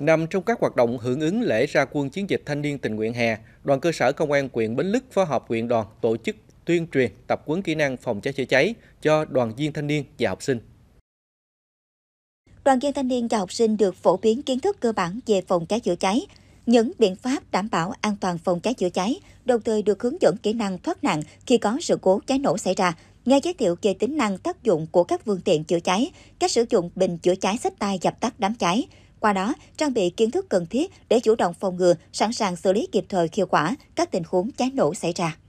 Nằm trong các hoạt động hưởng ứng lễ ra quân chiến dịch thanh niên tình nguyện hè, đoàn cơ sở công an huyện Bến Lức phối hợp huyện đoàn tổ chức tuyên truyền tập huấn kỹ năng phòng cháy chữa cháy cho đoàn viên thanh niên và học sinh. Đoàn viên thanh niên và học sinh được phổ biến kiến thức cơ bản về phòng cháy chữa cháy, những biện pháp đảm bảo an toàn phòng cháy chữa cháy, đồng thời được hướng dẫn kỹ năng thoát nạn khi có sự cố cháy nổ xảy ra, nghe giới thiệu về tính năng tác dụng của các phương tiện chữa cháy, cách sử dụng bình chữa cháy sách tay dập tắt đám cháy, qua đó, trang bị kiến thức cần thiết để chủ động phòng ngừa, sẵn sàng xử lý kịp thời hiệu quả các tình huống cháy nổ xảy ra.